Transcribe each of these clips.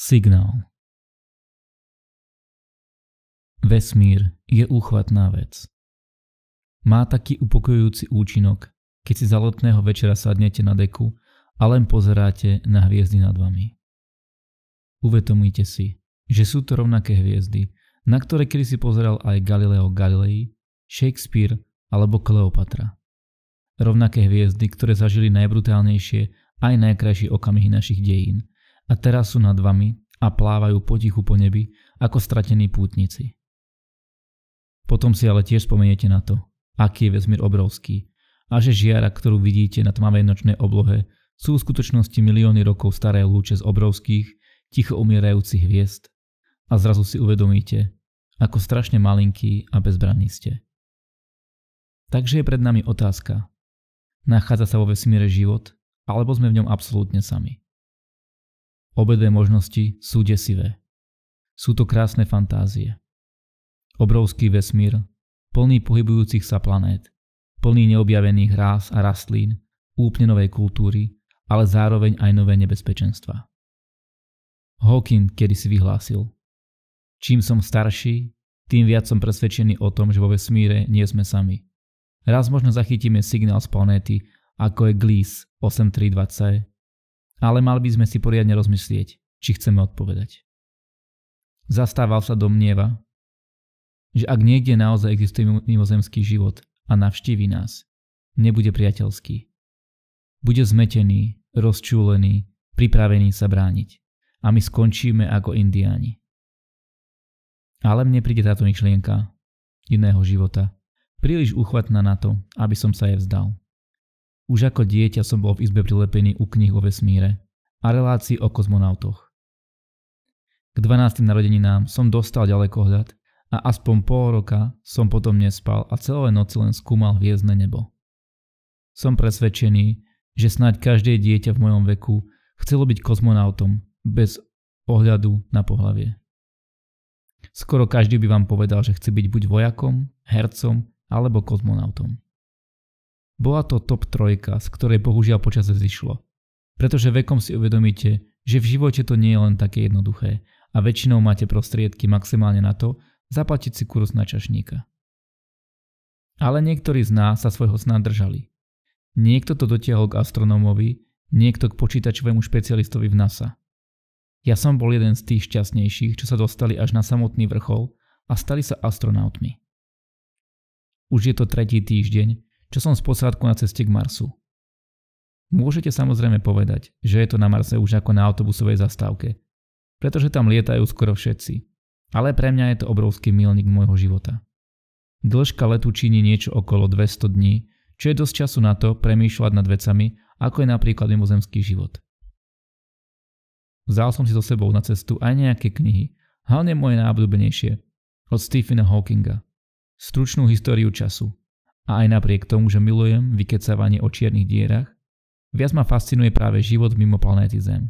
Signál Vesmír je úchvatná vec. Má taký upokojujúci účinok, keď si za letného večera sadnete na deku a len pozeráte na hviezdy nad vami. Uvetomujte si, že sú to rovnaké hviezdy, na ktoré kedy si pozeral aj Galileo Galilei, Shakespeare alebo Kleopatra. Rovnaké hviezdy, ktoré zažili najbrutálnejšie aj najkrajšie okamihy našich dejín a teraz sú nad vami a plávajú potichu po nebi ako stratení pútnici. Potom si ale tiež spomeniete na to, aký je vesmír obrovský a že žiara, ktorú vidíte na tmavej nočnej oblohe, sú v skutočnosti milióny rokov staré lúče z obrovských, ticho umierajúcich hviezd a zrazu si uvedomíte, ako strašne malinký a bezbranný ste. Takže je pred nami otázka. Nachádza sa vo vesmíre život, alebo sme v ňom absolútne sami? Obedve možnosti sú desivé. Sú to krásne fantázie. Obrovský vesmír, plný pohybujúcich sa planét, plný neobjavených rás a rastlín, úplne novej kultúry, ale zároveň aj nové nebezpečenstva. Hawking kedysi vyhlásil. Čím som starší, tým viac som presvedčený o tom, že vo vesmíre nie sme sami. Raz možno zachytíme signál z planéty, ako je 832 8320 ale mali by sme si poriadne rozmyslieť, či chceme odpovedať. Zastával sa domnieva, že ak niekde naozaj existuje mimozemský život a navštívi nás, nebude priateľský. Bude zmetený, rozčúlený, pripravený sa brániť a my skončíme ako indiáni. Ale mne príde táto myšlienka iného života príliš uchvatná na to, aby som sa je vzdal. Už ako dieťa som bol v izbe prilepený u knih o vesmíre a relácii o kozmonautoch. K 12. narodeninám som dostal hľad a aspoň pol roka som potom nespal a celé noci len skúmal hviezdne nebo. Som presvedčený, že snáď každé dieťa v mojom veku chcelo byť kozmonautom bez ohľadu na pohlavie. Skoro každý by vám povedal, že chce byť buď vojakom, hercom alebo kozmonautom. Bola to top trojka, z ktorej bohužiaľ počas zišlo. Pretože vekom si uvedomíte, že v živote to nie je len také jednoduché a väčšinou máte prostriedky maximálne na to zaplatiť si kurz na čašníka. Ale niektorí z nás sa svojho sna držali. Niekto to dotiahol k astronómovi, niekto k počítačovému špecialistovi v NASA. Ja som bol jeden z tých šťastnejších, čo sa dostali až na samotný vrchol a stali sa astronautmi. Už je to tretí týždeň, čo som posádku na ceste k Marsu. Môžete samozrejme povedať, že je to na Marse už ako na autobusovej zastávke, pretože tam lietajú skoro všetci. Ale pre mňa je to obrovský milník môjho života. Dĺžka letu činí niečo okolo 200 dní, čo je dosť času na to premýšľať nad vecami, ako je napríklad mimozemský život. Vzal som si so sebou na cestu aj nejaké knihy, hlavne moje najobľúbenejšie, od Stephena Hawkinga. Stručnú históriu času, a aj napriek tomu, že milujem vykecávanie o čiernych dierach, viac ma fascinuje práve život mimo planéty Zem.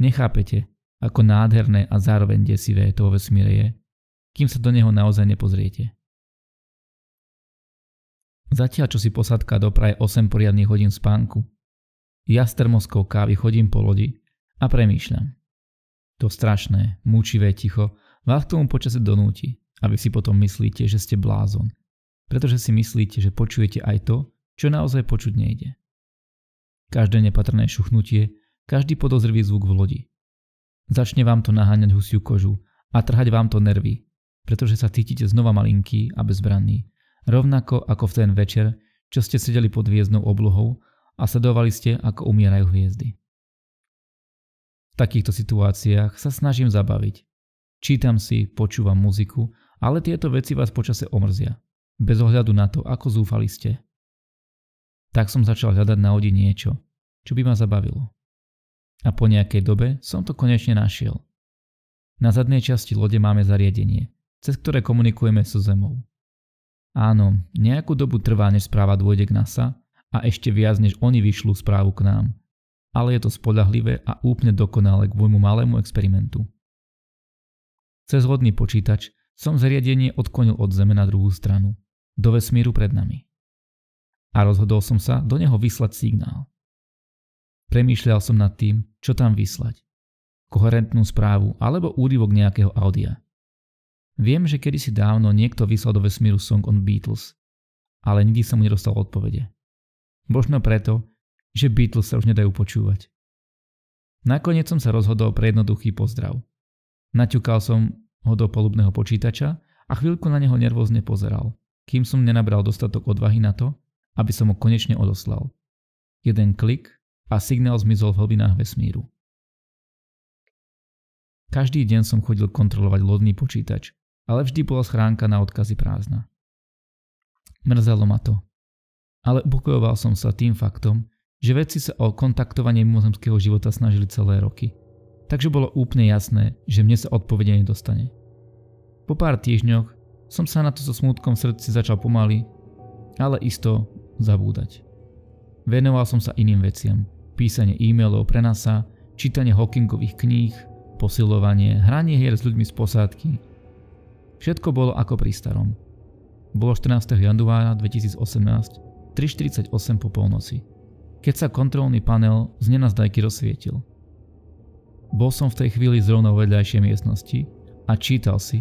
Nechápete, ako nádherné a zároveň desivé to vo vesmíre je, kým sa do neho naozaj nepozriete. Zatiaľ, čo si posadka dopraje 8 poriadnych hodín spánku, ja s termoskou kávy chodím po lodi a premýšľam. To strašné, múčivé ticho vás k tomu počase donúti a vy si potom myslíte, že ste blázon pretože si myslíte, že počujete aj to, čo naozaj počuť nejde. Každé nepatrné šuchnutie, každý podozrivý zvuk v lodi. Začne vám to naháňať husiu kožu a trhať vám to nervy, pretože sa cítite znova malinký a bezbranný, rovnako ako v ten večer, čo ste sedeli pod hviezdnou oblohou a sledovali ste, ako umierajú hviezdy. V takýchto situáciách sa snažím zabaviť. Čítam si, počúvam muziku, ale tieto veci vás počase omrzia bez ohľadu na to, ako zúfali ste. Tak som začal hľadať na odi niečo, čo by ma zabavilo. A po nejakej dobe som to konečne našiel. Na zadnej časti lode máme zariadenie, cez ktoré komunikujeme so Zemou. Áno, nejakú dobu trvá, než správa dôjde k NASA a ešte viac, než oni vyšľú správu k nám. Ale je to spodahlivé a úplne dokonalé k môjmu malému experimentu. Cez hodný počítač som zariadenie odklonil od Zeme na druhú stranu do vesmíru pred nami. A rozhodol som sa do neho vyslať signál. Premýšľal som nad tým, čo tam vyslať. Koherentnú správu alebo úryvok nejakého audia. Viem, že kedysi dávno niekto vyslal do vesmíru song on Beatles, ale nikdy som mu nedostal odpovede. Možno preto, že Beatles sa už nedajú počúvať. Nakoniec som sa rozhodol pre jednoduchý pozdrav. Naťukal som ho do polubného počítača a chvíľku na neho nervózne pozeral kým som nenabral dostatok odvahy na to, aby som ho konečne odoslal. Jeden klik a signál zmizol v hlbinách vesmíru. Každý deň som chodil kontrolovať lodný počítač, ale vždy bola schránka na odkazy prázdna. Mrzelo ma to. Ale upokojoval som sa tým faktom, že vedci sa o kontaktovanie mimozemského života snažili celé roky. Takže bolo úplne jasné, že mne sa odpovede nedostane. Po pár týždňoch som sa na to so smutkom v srdci začal pomaly, ale isto zabúdať. Venoval som sa iným veciam. Písanie e-mailov pre NASA, čítanie Hawkingových kníh, posilovanie, hranie hier s ľuďmi z posádky. Všetko bolo ako pri starom. Bolo 14. januára 2018, 3.48 po polnoci, keď sa kontrolný panel z nenazdajky rozsvietil. Bol som v tej chvíli zrovna vedľajšej miestnosti a čítal si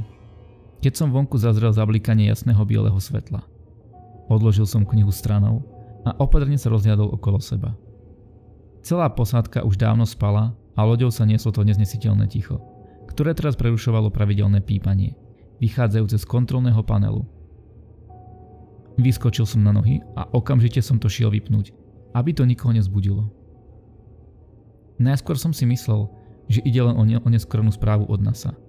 keď som vonku zazrel zablikanie jasného bieleho svetla. Odložil som knihu stranou a opatrne sa rozhľadol okolo seba. Celá posádka už dávno spala a loďou sa nieslo to neznesiteľné ticho, ktoré teraz prerušovalo pravidelné pípanie, vychádzajúce z kontrolného panelu. Vyskočil som na nohy a okamžite som to šiel vypnúť, aby to nikoho nezbudilo. Najskôr som si myslel, že ide len o, ne- správu od NASA –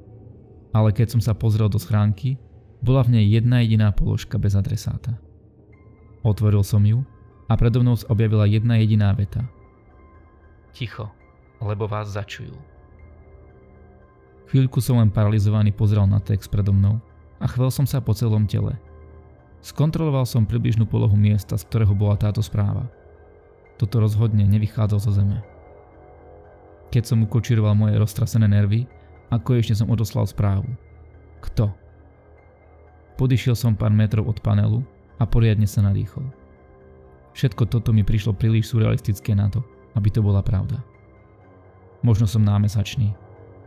ale keď som sa pozrel do schránky, bola v nej jedna jediná položka bez adresáta. Otvoril som ju a predo mnou sa objavila jedna jediná veta. Ticho, lebo vás začujú. Chvíľku som len paralizovaný pozrel na text predo mnou a chvel som sa po celom tele. Skontroloval som približnú polohu miesta, z ktorého bola táto správa. Toto rozhodne nevychádzal zo zeme. Keď som ukočíroval moje roztrasené nervy, a konečne som odoslal správu. Kto? Podišiel som pár metrov od panelu a poriadne sa nadýchol. Všetko toto mi prišlo príliš surrealistické na to, aby to bola pravda. Možno som námesačný.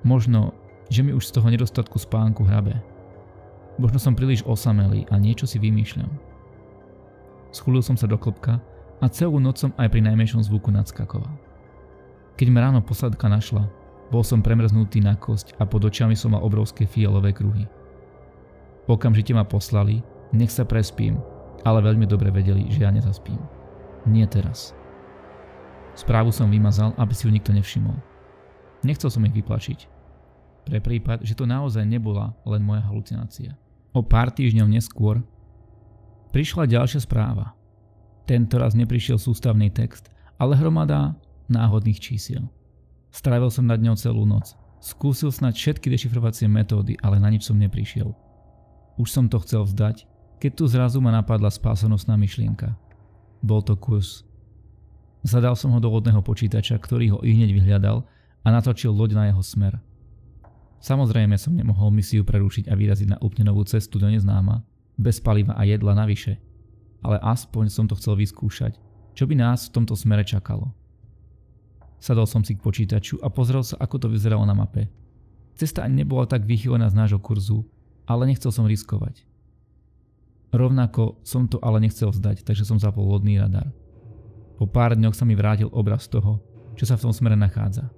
Možno, že mi už z toho nedostatku spánku hrabe. Možno som príliš osamelý a niečo si vymýšľam. Schulil som sa do klopka a celú noc som aj pri najmenšom zvuku nadskakoval. Keď ma ráno posadka našla, bol som premrznutý na kosť a pod očami som mal obrovské fialové kruhy. Okamžite ma poslali, nech sa prespím, ale veľmi dobre vedeli, že ja nezaspím. Nie teraz. Správu som vymazal, aby si ju nikto nevšimol. Nechcel som ich vyplačiť. Pre prípad, že to naozaj nebola len moja halucinácia. O pár týždňov neskôr prišla ďalšia správa. Tento raz neprišiel sústavný text, ale hromada náhodných čísiel. Strávil som nad ňou celú noc. Skúsil snať všetky dešifrovacie metódy, ale na nič som neprišiel. Už som to chcel vzdať, keď tu zrazu ma napadla spásanosná myšlienka. Bol to kus. Zadal som ho do lodného počítača, ktorý ho hneď vyhľadal a natočil loď na jeho smer. Samozrejme som nemohol misiu prerušiť a vyraziť na úplne novú cestu do neznáma, bez paliva a jedla navyše. Ale aspoň som to chcel vyskúšať, čo by nás v tomto smere čakalo. Sadol som si k počítaču a pozrel sa, ako to vyzeralo na mape. Cesta ani nebola tak vychylená z nášho kurzu, ale nechcel som riskovať. Rovnako som to ale nechcel vzdať, takže som zapol lodný radar. Po pár dňoch sa mi vrátil obraz toho, čo sa v tom smere nachádza.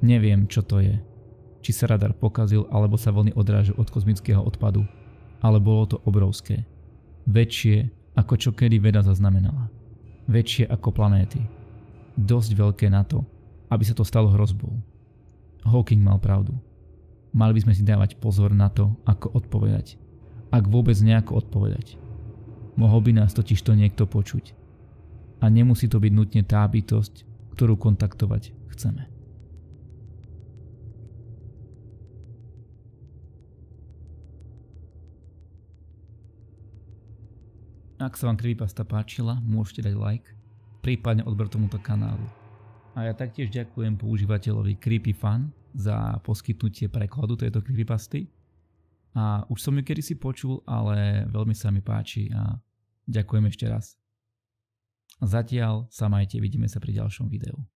Neviem, čo to je. Či sa radar pokazil, alebo sa vlny odrážajú od kozmického odpadu, ale bolo to obrovské. Väčšie, ako čo kedy veda zaznamenala. Väčšie ako planéty dosť veľké na to, aby sa to stalo hrozbou. Hawking mal pravdu. Mali by sme si dávať pozor na to, ako odpovedať. Ak vôbec nejako odpovedať. Mohol by nás totiž to niekto počuť. A nemusí to byť nutne tá bytosť, ktorú kontaktovať chceme. Ak sa vám creepypasta páčila, môžete dať like, prípadne odber tomuto kanálu. A ja taktiež ďakujem používateľovi CreepyFan za poskytnutie prekladu tejto creepypasty. A už som ju kedysi počul, ale veľmi sa mi páči a ďakujem ešte raz. Zatiaľ sa majte, vidíme sa pri ďalšom videu.